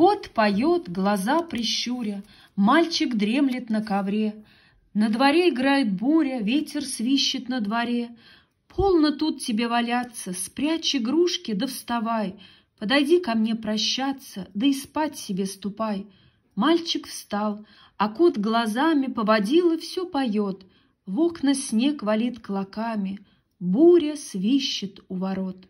Кот поет, глаза прищуря, мальчик дремлет на ковре. На дворе играет буря, ветер свищет на дворе. Полно тут тебе валяться, спрячь игрушки, да вставай. Подойди ко мне прощаться, да и спать себе ступай. Мальчик встал, а кот глазами поводил и все поет. В окна снег валит клоками, буря свищет у ворот.